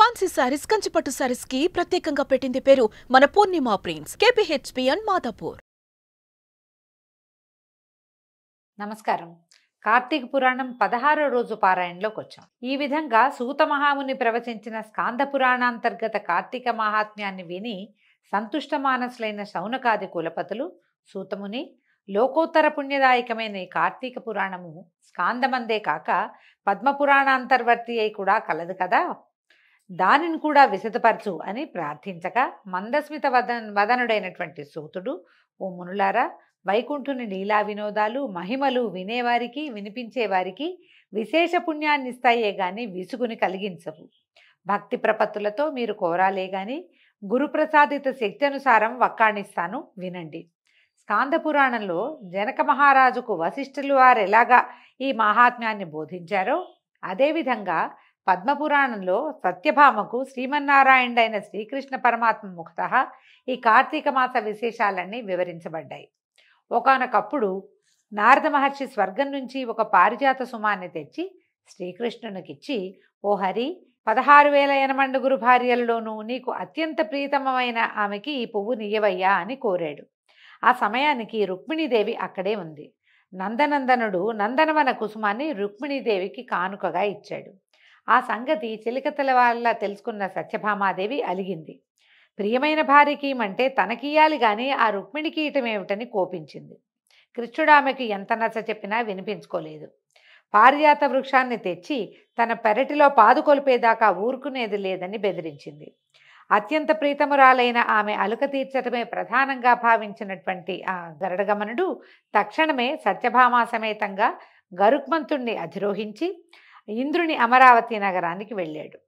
fancy saris కంచిపట్టు శారీస్ కి ప్రత్యేకంగా పెట్టింది పేరు మన Purnima prince KPHB and Madhapur నమస్కారం కార్తీక పురాణం పదహారో రోజు పారాయణలోకి వచ్చాం ఈ విధంగా సూత మహాముని ప్రవచించిన స్కాంద పురాణాంతర్గత కార్తీక మహాత్మ్యాన్ని విని సంతుష్ట మానసులైన శౌనకాది కులపతులు సూతముని లోకోత్తర పుణ్యదాయకమైన ఈ కార్తీక పురాణము స్కాందమందే కాక పద్మపురాణాంతర్వర్తి అయి కూడా కలదు కదా దానిని కూడా విశదపరచు అని ప్రార్థించక మందస్మిత వదన్ వదనుడైనటువంటి సూతుడు ఓ మునులారా వైకుంఠుని లీలా వినోదాలు మహిమలు వినేవారికి వినిపించేవారికి విశేష పుణ్యాన్ని ఇస్తాయే గాని విసుగుని కలిగించవు భక్తి ప్రపత్తులతో మీరు కోరాలే గాని గురుప్రసాదిత శక్తి అనుసారం వక్కాణిస్తాను వినండి స్కాంద పురాణంలో జనక మహారాజుకు వశిష్ఠులు వారు ఎలాగా ఈ మహాత్మ్యాన్ని బోధించారో అదేవిధంగా పద్మపురాణంలో సత్యభామకు శ్రీమన్నారాయణుడైన శ్రీకృష్ణ పరమాత్మ ముఖత ఈ కార్తీక మాస విశేషాలన్నీ వివరించబడ్డాయి ఒకనొకప్పుడు నారద మహర్షి స్వర్గం నుంచి ఒక పారిజాత సుమాన్ని తెచ్చి శ్రీకృష్ణునికిచ్చి ఓ హరి పదహారు వేల ఎనమండుగురు భార్యల్లోనూ నీకు అత్యంత ప్రీతమమైన ఆమెకి ఈ పువ్వు నీయవయ్యా అని కోరాడు ఆ సమయానికి రుక్మిణీదేవి అక్కడే ఉంది నందనందనుడు నందనవన కుసుమాన్ని రుక్మిణీదేవికి కానుకగా ఇచ్చాడు ఆ సంగతి చిలికతల వాళ్ళ తెలుసుకున్న సత్యభామాదేవి అలిగింది ప్రియమైన భార్యకి అంటే తనకియాలి కానీ ఆ రుక్మిణికి ఇటమేమిటని కోపించింది కృష్ణుడు ఆమెకు ఎంత నచ్చ చెప్పినా వినిపించుకోలేదు పారిజాత వృక్షాన్ని తెచ్చి తన పెరటిలో పాదుకొలిపేదాకా ఊరుకునేది లేదని బెదిరించింది అత్యంత ప్రీతమురాలైన ఆమె అలుక తీర్చటమే ప్రధానంగా భావించినటువంటి ఆ గరడగమనుడు తక్షణమే సత్యభామా సమేతంగా గరుక్మంతుణ్ణి అధిరోహించి ఇంద్రుని అమరావతి నగరానికి వెళ్ళాడు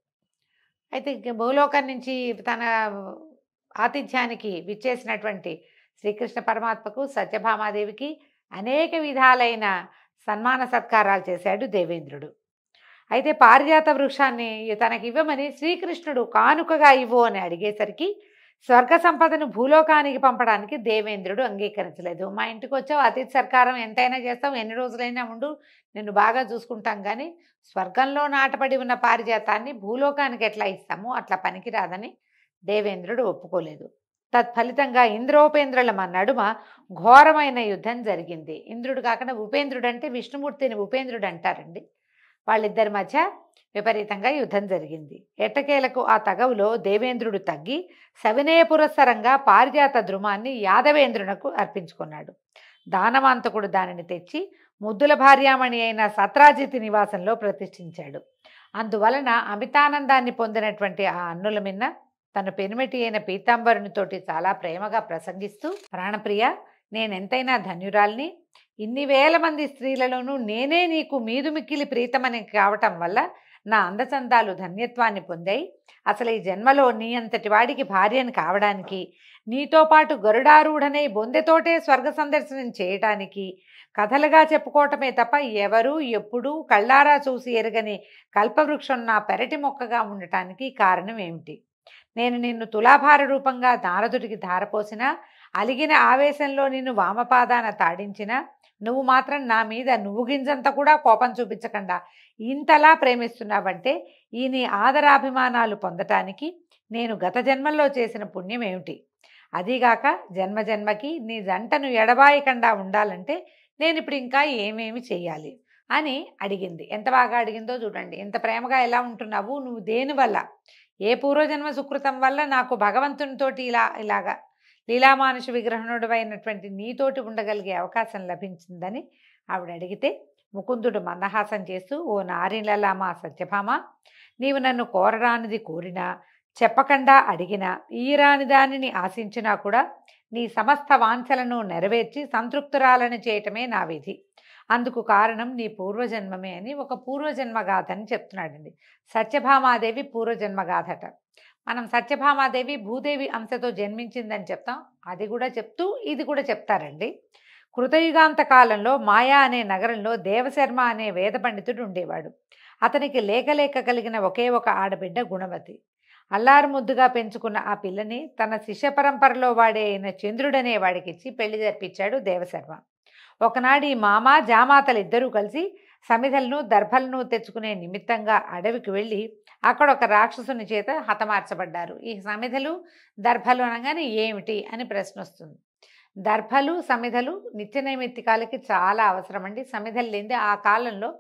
అయితే భూలోకం నుంచి తన ఆతిథ్యానికి విచ్చేసినటువంటి శ్రీకృష్ణ పరమాత్మకు సత్యభామాదేవికి అనేక విధాలైన సన్మాన సత్కారాలు చేశాడు దేవేంద్రుడు అయితే పారిజాత వృక్షాన్ని తనకివ్వమని శ్రీకృష్ణుడు కానుకగా ఇవ్వు అని అడిగేసరికి స్వర్గ సంపదను భూలోకానికి పంపడానికి దేవేంద్రుడు అంగీకరించలేదు మా ఇంటికి వచ్చావు అతిథి సర్కారం ఎంతైనా చేస్తాం ఎన్ని రోజులైనా ఉండు నిన్ను బాగా చూసుకుంటాం కానీ స్వర్గంలో నాటపడి ఉన్న పారిజాతాన్ని భూలోకానికి ఎట్లా ఇస్తామో అట్లా పనికిరాదని దేవేంద్రుడు ఒప్పుకోలేదు తత్ఫలితంగా ఇంద్రోపేంద్రుల నడుమ ఘోరమైన యుద్ధం జరిగింది ఇంద్రుడు కాకుండా ఉపేంద్రుడు అంటే విష్ణుమూర్తిని ఉపేంద్రుడు అంటారండి వాళ్ళిద్దరి మధ్య విపరీతంగా యుద్ధం జరిగింది ఎట్టకేలకు ఆ తగవులో దేవేంద్రుడు తగ్గి సవినయ పురస్సరంగా పారిజాత ధృమాన్ని యాదవేంద్రునకు అర్పించుకున్నాడు దానవాంతకుడు దానిని తెచ్చి ముద్దుల భార్యామణి అయిన సత్రాజితి నివాసంలో ప్రతిష్ఠించాడు అందువలన అమితానందాన్ని పొందినటువంటి ఆ అన్నుల మిన్న తన పెనిమిటి అయిన పీతాంబరునితోటి చాలా ప్రేమగా ప్రసంగిస్తూ ప్రాణప్రియ నేనెంతైనా ధన్యురాల్ని ఇన్ని వేల మంది స్త్రీలలోనూ నేనే నీకు మీదు మిక్కిలి ప్రీతమని కావటం వల్ల నా అందచందాలు ధన్యత్వాన్ని పొందాయి అసలు ఈ జన్మలో నీ అంతటి వాడికి భార్యను కావడానికి నీతో పాటు గరుడారూఢనై బొందెతోటే స్వర్గ సందర్శనం చేయటానికి కథలుగా చెప్పుకోవటమే తప్ప ఎవరూ ఎప్పుడూ కళ్ళారా చూసి ఎరగని కల్పవృక్షం నా పెరటి మొక్కగా ఉండటానికి కారణం ఏమిటి నేను నిన్ను తులాభార రూపంగా నారదుడికి ధారపోసినా అలిగిన ఆవేశంలో నిన్ను వామపాదాన తాడించిన నువ్వు మాత్రం నా మీద నువ్వు గింజంత కూడా కోపం చూపించకుండా ఇంతలా ప్రేమిస్తున్నావంటే ఈ నీ ఆదరాభిమానాలు పొందటానికి నేను గత జన్మల్లో చేసిన పుణ్యం ఏమిటి అదీగాక జన్మ జన్మకి నీ జంటను ఎడబాయకుండా ఉండాలంటే నేను ఇప్పుడు ఇంకా ఏమేమి చేయాలి అని అడిగింది ఎంత బాగా అడిగిందో చూడండి ఎంత ప్రేమగా ఎలా ఉంటున్నావు నువ్వు దేనివల్ల ఏ పూర్వజన్మ సుకృతం వల్ల నాకు భగవంతునితోటి ఇలా ఇలాగా లీలామానుష అయినటువంటి నీతోటి ఉండగలిగే అవకాశం లభించిందని ఆవిడ అడిగితే ముకుందుడు మందహాసం చేస్తూ ఓ నారిలలామా సత్యభామ నీవు నన్ను కోరరానిది కోరినా చెప్పకుండా అడిగినా ఈరాని దానిని ఆశించినా కూడా నీ సమస్త వాంఛలను నెరవేర్చి సంతృప్తురాలను చేయటమే నా విధి అందుకు కారణం నీ పూర్వజన్మమే అని ఒక పూర్వజన్మ అని చెప్తున్నాడండి సత్యభామాదేవి పూర్వజన్మ గాథట మనం సత్యభామాదేవి భూదేవి అంశతో జన్మించిందని చెప్తాం అది కూడా చెప్తూ ఇది కూడా చెప్తారండి కృతయుగాంత కాలంలో మాయా అనే నగరంలో దేవశర్మ అనే వేద పండితుడు ఉండేవాడు అతనికి లేకలేక కలిగిన ఒకే ఒక ఆడబిడ్డ గుణవతి అల్లారు ముద్దుగా పెంచుకున్న ఆ పిల్లని తన శిష్య పరంపరలో వాడే అయిన చంద్రుడనే వాడికిచ్చి పెళ్లి జరిపించాడు దేవశర్మ ఒకనాడు ఈ మామ జామాతలిద్దరూ కలిసి సమిధలను దర్భలను తెచ్చుకునే నిమిత్తంగా అడవికి వెళ్ళి అక్కడ ఒక రాక్షసుని చేత హతమార్చబడ్డారు ఈ సమిధలు దర్భలు అనగానే ఏమిటి అని ప్రశ్న వస్తుంది దర్భలు సమిధలు నిత్య నైమిత్తికాలకి చాలా అవసరమండి సమిధలు లేని ఆ కాలంలో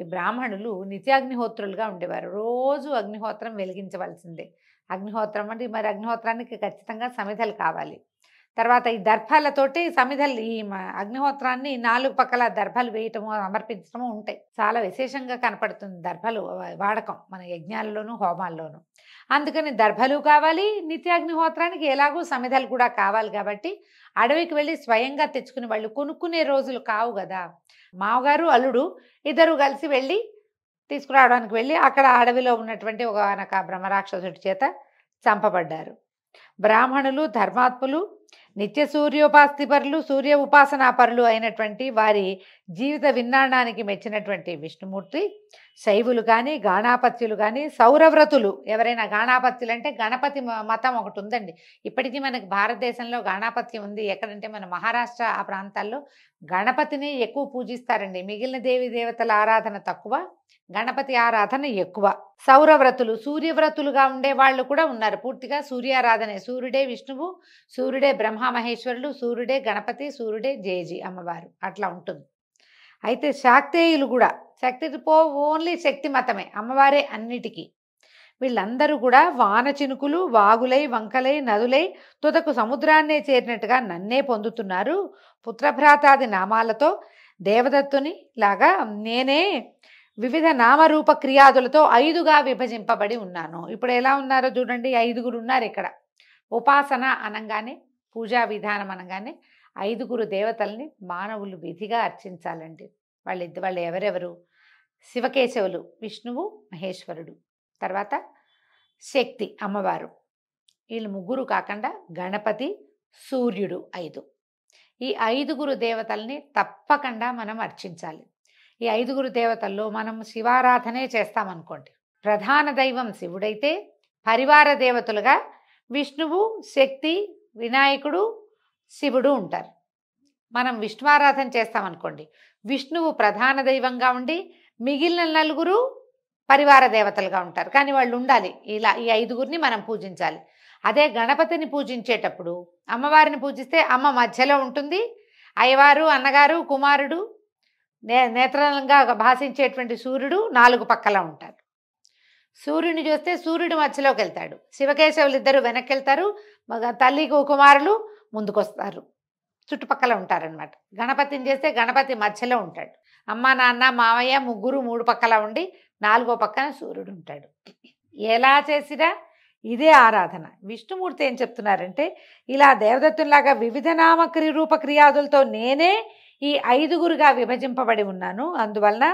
ఈ బ్రాహ్మణులు నిత్యాగ్నిహోత్రులుగా ఉండేవారు రోజు అగ్నిహోత్రం వెలిగించవలసిందే అగ్నిహోత్రం అంటే మరి అగ్నిహోత్రానికి ఖచ్చితంగా సమిధలు కావాలి తర్వాత ఈ దర్భాలతోటి సమిధలు ఈ అగ్నిహోత్రాన్ని నాలుగు పక్కల దర్భాలు వేయటము సమర్పించడము ఉంటాయి చాలా విశేషంగా కనపడుతుంది దర్భలు వాడకం మన యజ్ఞాలలోనూ హోమాల్లోనూ అందుకని దర్భలు కావాలి నిత్యాగ్నిహోత్రానికి ఎలాగూ సమిధలు కూడా కావాలి కాబట్టి అడవికి వెళ్ళి స్వయంగా తెచ్చుకుని వాళ్ళు కొనుక్కునే రోజులు కావు కదా మావగారు అల్లుడు ఇద్దరు కలిసి వెళ్ళి తీసుకురావడానికి వెళ్ళి అక్కడ అడవిలో ఉన్నటువంటి ఒక బ్రహ్మరాక్షసుడి చేత చంపబడ్డారు బ్రాహ్మణులు ధర్మాత్ములు నిత్య సూర్యోపాస్తి పరులు సూర్య ఉపాసనా పరులు అయినటువంటి వారి జీవిత విన్నాడానికి మెచ్చినటువంటి విష్ణుమూర్తి శైవులు కానీ గాణాపత్యులు కానీ సౌరవ్రతులు ఎవరైనా గాణాపత్యులు అంటే గణపతి మతం ఒకటి ఉందండి ఇప్పటికీ మనకు భారతదేశంలో గాణాపత్యం ఉంది ఎక్కడంటే మన మహారాష్ట్ర ఆ ప్రాంతాల్లో గణపతిని ఎక్కువ పూజిస్తారండి మిగిలిన దేవి దేవతల ఆరాధన తక్కువ గణపతి ఆరాధన ఎక్కువ సౌరవ్రతులు సూర్యవ్రతులుగా ఉండే వాళ్ళు కూడా ఉన్నారు పూర్తిగా సూర్యారాధనే సూర్యుడే విష్ణువు సూర్యుడే బ్రహ్మ మహేశ్వరులు సూర్యుడే గణపతి సూర్యుడే జేజీ అమ్మవారు అట్లా ఉంటుంది అయితే శాక్తేయులు కూడా శక్తి పో ఓన్లీ శక్తి మతమే అమ్మవారే అన్నిటికీ వీళ్ళందరూ కూడా వాన చినుకులు వాగులై వంకలై నదులై తుదకు సముద్రాన్నే చేరినట్టుగా నన్నే పొందుతున్నారు పుత్రభ్రాతాది నామాలతో దేవదత్తుని లాగా నేనే వివిధ నామరూప క్రియాదులతో ఐదుగా విభజింపబడి ఉన్నాను ఇప్పుడు ఎలా ఉన్నారో చూడండి ఐదుగురు ఉన్నారు ఇక్కడ ఉపాసన అనగానే పూజా విధానం అనగానే ఐదుగురు దేవతల్ని మానవులు విధిగా అర్చించాలండి వాళ్ళిద్ద వాళ్ళు ఎవరెవరు శివకేశవులు విష్ణువు మహేశ్వరుడు తర్వాత శక్తి అమ్మవారు వీళ్ళు ముగ్గురు కాకుండా గణపతి సూర్యుడు ఐదు ఈ ఐదుగురు దేవతల్ని తప్పకుండా మనం అర్చించాలి ఈ ఐదుగురు దేవతల్లో మనం శివారాధనే చేస్తామనుకోండి ప్రధాన దైవం శివుడైతే పరివార దేవతలుగా విష్ణువు శక్తి వినాయకుడు శివుడు ఉంటారు మనం విష్ణువారాధన చేస్తామనుకోండి విష్ణువు ప్రధాన దైవంగా ఉండి మిగిలిన నలుగురు పరివార దేవతలుగా ఉంటారు కానీ వాళ్ళు ఉండాలి ఇలా ఈ ఐదుగురిని మనం పూజించాలి అదే గణపతిని పూజించేటప్పుడు అమ్మవారిని పూజిస్తే అమ్మ మధ్యలో ఉంటుంది అయ్యవారు అన్నగారు కుమారుడు నే నేత్రంగా భాషించేటువంటి సూర్యుడు నాలుగు పక్కల ఉంటారు సూర్యుని చూస్తే సూర్యుడు మధ్యలోకి వెళ్తాడు శివకేశవులు ఇద్దరు వెనక్కి వెళ్తారు తల్లికి కుమారులు ముందుకొస్తారు చుట్టుపక్కల ఉంటారనమాట గణపతిని చేస్తే గణపతి మధ్యలో ఉంటాడు అమ్మ నాన్న మామయ్య ముగ్గురు మూడు పక్కల ఉండి నాలుగో పక్కన సూర్యుడు ఉంటాడు ఎలా చేసినా ఇదే ఆరాధన విష్ణుమూర్తి ఏం చెప్తున్నారంటే ఇలా దేవదత్తులాగా వివిధ రూప క్రియాదులతో నేనే ఈ ఐదుగురుగా విభజింపబడి ఉన్నాను అందువలన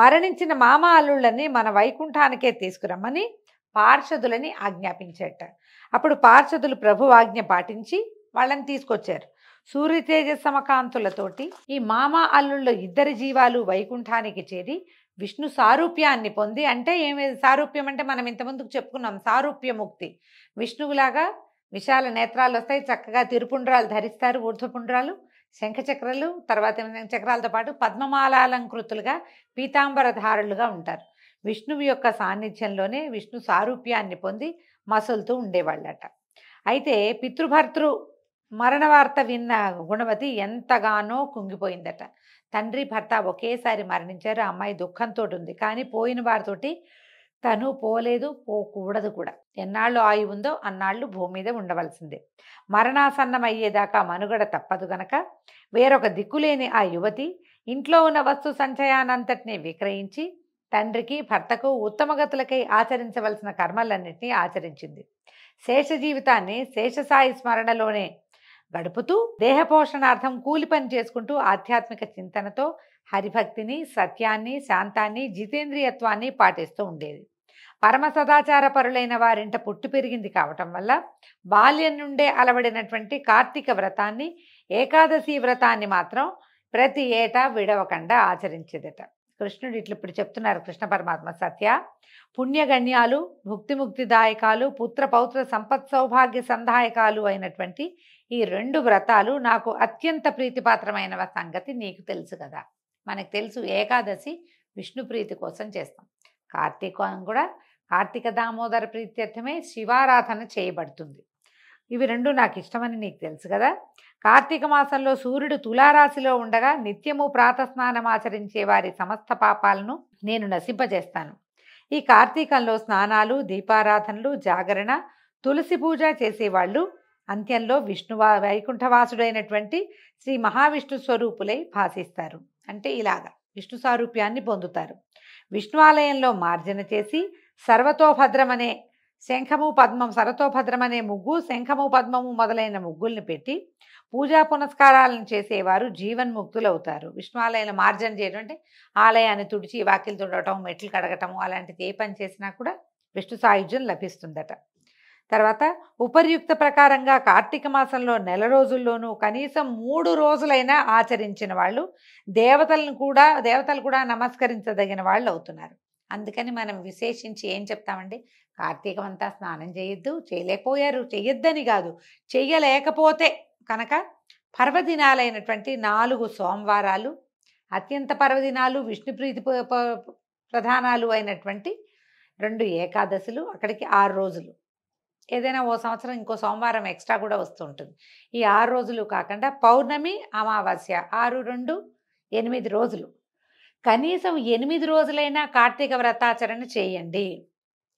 మరణించిన మామ అల్లుళ్ళని మన వైకుంఠానికే తీసుకురమ్మని పార్షదులని ఆజ్ఞాపించేట అప్పుడు పార్షదులు ప్రభు ఆజ్ఞ పాటించి వాళ్ళని తీసుకొచ్చారు సూర్యతేజ సమకాంతులతోటి ఈ మామ అల్లుళ్ళు ఇద్దరి జీవాలు వైకుంఠానికి చేరి విష్ణు సారూప్యాన్ని పొంది అంటే ఏమి సారూప్యం అంటే మనం ఇంతకుముందుకు చెప్పుకున్నాం సారూప్య ముక్తి విష్ణువులాగా విశాల నేత్రాలు వస్తాయి చక్కగా తిరుపుండ్రాలు ధరిస్తారు ఊర్ధ్వపుండ్రాలు శంఖచక్రాలు తర్వాత చక్రాలతో పాటు పద్మమాలాలంకృతులుగా పీతాంబరధారులుగా ఉంటారు విష్ణువు యొక్క సాన్నిధ్యంలోనే విష్ణు సారూప్యాన్ని పొంది మసులుతూ ఉండేవాళ్ళట అయితే పితృభర్తృ మరణ వార్త విన్న గుణవతి ఎంతగానో కుంగిపోయిందట తండ్రి భర్త ఒకేసారి మరణించారు అమ్మాయి దుఃఖంతో ఉంది కానీ పోయిన వారితోటి తను పోలేదు పోకూడదు కూడా ఎన్నాళ్ళు ఆయు ఉందో అన్నాళ్ళు భూమి మీద ఉండవలసిందే మరణాసన్నం అయ్యేదాకా మనుగడ తప్పదు గనక వేరొక దిక్కులేని ఆ యువతి ఇంట్లో ఉన్న వస్తు సంచయానంతటిని విక్రయించి తండ్రికి భర్తకు ఉత్తమగతులకై ఆచరించవలసిన కర్మలన్నింటినీ ఆచరించింది శేష జీవితాన్ని శేషసాయి స్మరణలోనే గడుపుతూ దేహపోషణార్థం కూలి పని చేసుకుంటూ ఆధ్యాత్మిక చింతనతో హరిభక్తిని సత్యాన్ని శాంతాన్ని జితేంద్రియత్వాన్ని పాటిస్తూ ఉండేది పరమ సదాచార పరులైన వారింట పుట్టి పెరిగింది కావటం వల్ల బాల్యం నుండే అలవడినటువంటి కార్తీక వ్రతాన్ని ఏకాదశి వ్రతాన్ని మాత్రం ప్రతి ఏటా విడవకుండా ఆచరించేదట కృష్ణుడు ఇట్లు ఇప్పుడు చెప్తున్నారు కృష్ణ పరమాత్మ సత్య పుణ్యగణ్యాలు భుక్తిముక్తిదాయకాలు పుత్ర పౌత్ర సంపత్ సౌభాగ్య సందాయకాలు అయినటువంటి ఈ రెండు వ్రతాలు నాకు అత్యంత ప్రీతిపాత్రమైన సంగతి నీకు తెలుసు కదా మనకు తెలుసు ఏకాదశి విష్ణు ప్రీతి కోసం చేస్తాం కార్తీకం కూడా కార్తీక దామోదర ప్రీత్యర్థమే శివారాధన చేయబడుతుంది ఇవి రెండు నాకు ఇష్టమని నీకు తెలుసు కదా కార్తీక మాసంలో సూర్యుడు తులారాశిలో ఉండగా నిత్యము ప్రాతస్నానం ఆచరించే వారి సమస్త పాపాలను నేను నశింపజేస్తాను ఈ కార్తీకంలో స్నానాలు దీపారాధనలు జాగరణ తులసి పూజ చేసేవాళ్ళు అంత్యంలో విష్ణు వైకుంఠవాసుడైనటువంటి శ్రీ మహావిష్ణు స్వరూపులై భాసిస్తారు అంటే ఇలాగా విష్ణు సారూప్యాన్ని పొందుతారు విష్ణు ఆలయంలో మార్జన చేసి సర్వతోభద్రమనే శంఖము పద్మం సరతోభద్రమనే ముగ్గు శంఖము పద్మము మొదలైన ముగ్గుల్ని పెట్టి పూజా పునస్కారాలను చేసేవారు జీవన్ముక్తులవుతారు విష్ణు ఆలయంలో మార్జన చేయడం అంటే ఆలయాన్ని తుడిచి వాకిలు తుడటం మెట్లు కడగటము అలాంటిది ఏ పని చేసినా కూడా విష్ణు సాయుధ్యం లభిస్తుందట తర్వాత ఉపర్యుక్త ప్రకారంగా కార్తీక మాసంలో నెల రోజుల్లోనూ కనీసం మూడు రోజులైనా ఆచరించిన వాళ్ళు దేవతలను కూడా దేవతలు కూడా నమస్కరించదగిన వాళ్ళు అవుతున్నారు అందుకని మనం విశేషించి ఏం చెప్తామండి కార్తీకం అంతా స్నానం చేయొద్దు చేయలేకపోయారు చేయొద్దని కాదు చేయలేకపోతే కనుక పర్వదినాలైనటువంటి నాలుగు సోమవారాలు అత్యంత పర్వదినాలు విష్ణు ప్రీతి ప్రధానాలు అయినటువంటి రెండు ఏకాదశులు అక్కడికి ఆరు రోజులు ఏదైనా ఓ సంవత్సరం ఇంకో సోమవారం ఎక్స్ట్రా కూడా వస్తుంటుంది ఈ ఆరు రోజులు కాకుండా పౌర్ణమి అమావాస్య ఆరు రెండు ఎనిమిది రోజులు కనీసం ఎనిమిది రోజులైనా కార్తీక వ్రతాచరణ చేయండి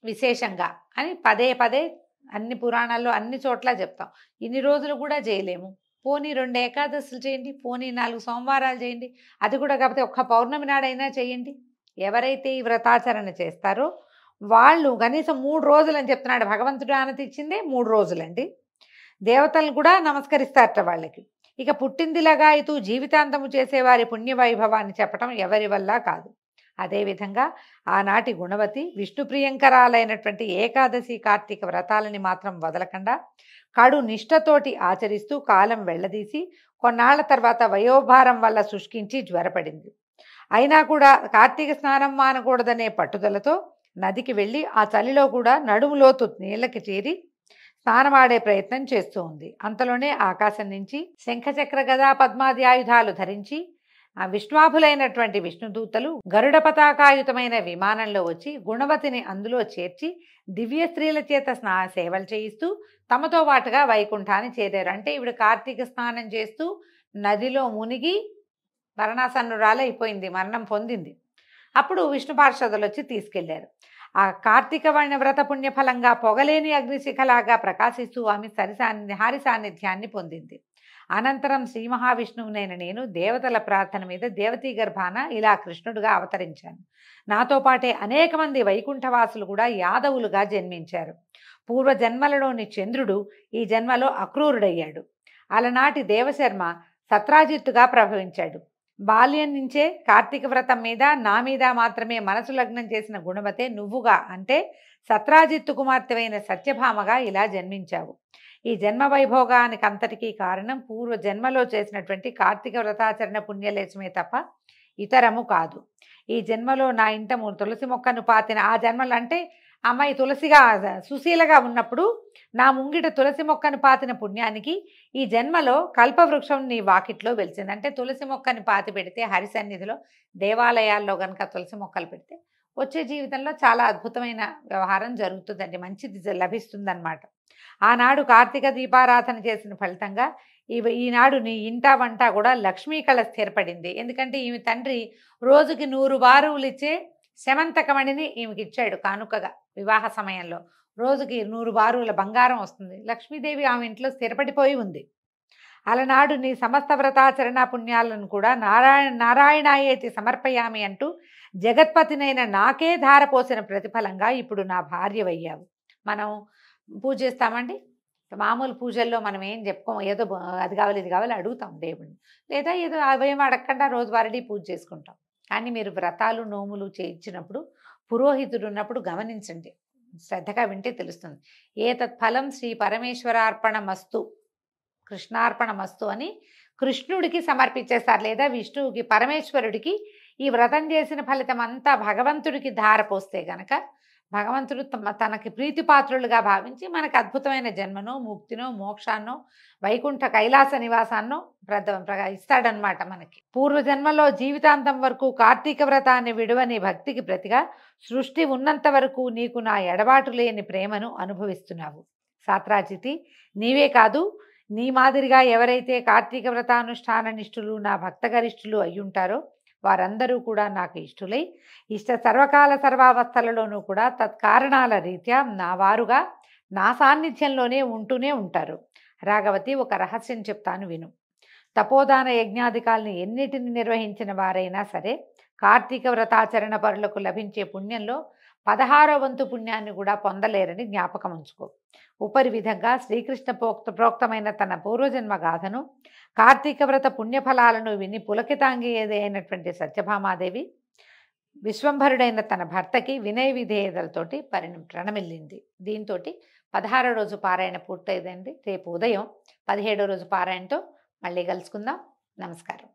విశేషంగా అని పదే పదే అన్ని పురాణాల్లో అన్ని చోట్ల చెప్తాం ఇన్ని రోజులు కూడా చేయలేము పోనీ రెండు ఏకాదశులు చేయండి పోనీ నాలుగు సోమవారాలు చేయండి అది కూడా కాకపోతే ఒక్క పౌర్ణమి నాడైనా చేయండి ఎవరైతే ఈ వ్రతాచరణ చేస్తారో వాళ్ళు కనీసం మూడు రోజులు అని చెప్తున్నాడు భగవంతుడు ఆనతిచ్చింది మూడు రోజులండి దేవతలను కూడా నమస్కరిస్తారట వాళ్ళకి ఇక పుట్టిందిలాగా ఇతూ జీవితాంతము చేసేవారి పుణ్యవైభవాన్ని చెప్పటం ఎవరి వల్ల కాదు అదేవిధంగా ఆనాటి గుణవతి విష్ణుప్రియంకరాలైనటువంటి ఏకాదశి కార్తీక వ్రతాలని మాత్రం వదలకుండా కడు నిష్టతోటి ఆచరిస్తూ కాలం వెళ్లదీసి కొన్నాళ్ల తర్వాత వయోభారం వల్ల శుష్కించి జ్వరపడింది అయినా కూడా కార్తీక స్నానం మానకూడదనే పట్టుదలతో నదికి వెళ్ళి ఆ చలిలో కూడా నడుములోతు నీళ్ళకి చేరి స్నానమాడే ప్రయత్నం చేస్తూ ఉంది అంతలోనే ఆకాశం నుంచి శంఖచక్ర గదా పద్మాది ఆయుధాలు ధరించి ఆ విష్ణువాభులైనటువంటి విష్ణుదూతలు గరుడ పతాకాయుతమైన విమానంలో వచ్చి గుణవతిని అందులో చేర్చి దివ్య స్త్రీల చేత స్నా సేవలు చేయిస్తూ తమతో పాటుగా వైకుంఠాన్ని చేరారు అంటే ఇవిడు కార్తీక స్నానం చేస్తూ నదిలో మునిగి మరణాసన్నురాలైపోయింది మరణం పొందింది అప్పుడు విష్ణు పార్షదులు వచ్చి తీసుకెళ్లారు ఆ కార్తీక వర్ణ వ్రత పుణ్యఫలంగా పొగలేని అగ్నిశిఖలాగా ప్రకాశిస్తూ ఆమె సరిసాన్ని హారి సాన్నిధ్యాన్ని పొందింది అనంతరం శ్రీ మహావిష్ణువునైన నేను దేవతల ప్రార్థన మీద దేవతీ గర్భాన ఇలా కృష్ణుడుగా అవతరించాను నాతో పాటే అనేక మంది వైకుంఠవాసులు కూడా యాదవులుగా జన్మించారు పూర్వ జన్మలలోని చంద్రుడు ఈ జన్మలో అక్రూరుడయ్యాడు అలనాటి దేవశర్మ సత్రాజిత్తుగా ప్రభవించాడు బాల్యం నుంచే కార్తీక వ్రతం మీద నా మీద మాత్రమే మనసు లగ్నం చేసిన గుణవతే నువ్వుగా అంటే సత్రాజిత్తు కుమార్తెవైన సత్యభామగా ఇలా జన్మించావు ఈ జన్మ వైభోగానికి అంతటికీ కారణం పూర్వ జన్మలో చేసినటువంటి కార్తీక వ్రతాచరణ పుణ్యలేశమే తప్ప ఇతరము కాదు ఈ జన్మలో నా ఇంట మూడు తులసి మొక్కను పాతిన ఆ జన్మలు అంటే అమ్మాయి తులసిగా సుశీలగా ఉన్నప్పుడు నా ముంగిట తులసి మొక్కను పాతిన పుణ్యానికి ఈ జన్మలో కల్పవృక్షం నీ వాకిట్లో వెలిచింది అంటే తులసి మొక్కని పాతి పెడితే హరి సన్నిధిలో దేవాలయాల్లో కనుక తులసి మొక్కలు పెడితే వచ్చే జీవితంలో చాలా అద్భుతమైన వ్యవహారం జరుగుతుందండి మంచిది లభిస్తుందన్నమాట ఆనాడు కార్తీక దీపారాధన చేసిన ఫలితంగా ఇవి ఈనాడు నీ ఇంట వంట కూడా లక్ష్మీ కళ స్థిరపడింది ఎందుకంటే ఈమె తండ్రి రోజుకి నూరు బారువులు ఇచ్చే శమంతకమణిని ఈమెకిచ్చాడు కానుకగా వివాహ సమయంలో రోజుకి నూరు బారుల బంగారం వస్తుంది లక్ష్మీదేవి ఆమె ఇంట్లో స్థిరపడిపోయి ఉంది అలనాడు నీ సమస్త వ్రతాచరణ పుణ్యాలను కూడా నారాయణ నారాయణాయేతి సమర్పయామి అంటూ జగత్పతినైన నాకే ధారపోసిన ప్రతిఫలంగా ఇప్పుడు నా భార్యవయ్యావు మనం పూజ చేస్తామండి మామూలు పూజల్లో మనం ఏం చెప్పుకోము ఏదో అది కావాలి ఇది కావాలి అడుగుతాం దేవుణ్ణి లేదా ఏదో అవేం అడగకుండా రోజు పూజ చేసుకుంటాం కానీ మీరు వ్రతాలు నోములు చేయించినప్పుడు పురోహితుడు ఉన్నప్పుడు గమనించండి శ్రద్ధగా వింటే తెలుస్తుంది ఏ తత్ఫలం శ్రీ పరమేశ్వరార్పణ మస్తు కృష్ణార్పణ మస్తు అని కృష్ణుడికి సమర్పించేస్తారు లేదా విష్ణువుకి పరమేశ్వరుడికి ఈ వ్రతం చేసిన ఫలితం అంతా భగవంతుడికి ధారపోస్తే గనక భగవంతుడు తనకి ప్రీతిపాత్రులుగా భావించి మనకు అద్భుతమైన జన్మను ముక్తినో మోక్షాన్నో వైకుంఠ కైలాస నివాసాన్నో ఇస్తాడనమాట మనకి పూర్వజన్మలో జీవితాంతం వరకు కార్తీక వ్రతాన్ని విడువని భక్తికి ప్రతిగా సృష్టి ఉన్నంత వరకు నీకు నా ఎడబాటు లేని ప్రేమను అనుభవిస్తున్నావు సాత్రాజితి నీవే కాదు నీ మాదిరిగా ఎవరైతే కార్తీక వ్రతానుష్ఠాన నిష్ఠులు నా భక్తగరిష్ఠులు అయ్యుంటారో వారందరూ కూడా నాకు ఇష్టులై ఇష్ట సర్వకాల సర్వావస్థలలోనూ కూడా తత్కారణాల రీత్యా నా వారుగా నా సాన్నిధ్యంలోనే ఉంటూనే ఉంటారు రాఘవతి ఒక రహస్యం చెప్తాను విను తపోదాన యజ్ఞాధికాలను ఎన్నిటిని నిర్వహించిన వారైనా సరే కార్తీక వ్రతాచరణ పరులకు లభించే పుణ్యంలో పదహారో వంతు పుణ్యాన్ని కూడా పొందలేరని జ్ఞాపకం ఉంచుకో ఉపరి విధంగా శ్రీకృష్ణ ప్రోక్త ప్రోక్తమైన తన పూర్వజన్మ గాథను కార్తీక వ్రత పుణ్యఫలాలను విని పులకితాంగియేది అయినటువంటి సత్యభామాదేవి విశ్వంభరుడైన తన భర్తకి వినయ విధేయతలతోటి పరిణ ప్రణమిల్లింది దీంతో పదహారో రోజు పారాయణ పూర్తయిందండి రేపు ఉదయం పదిహేడో రోజు పారాయణతో మళ్ళీ కలుసుకుందాం నమస్కారం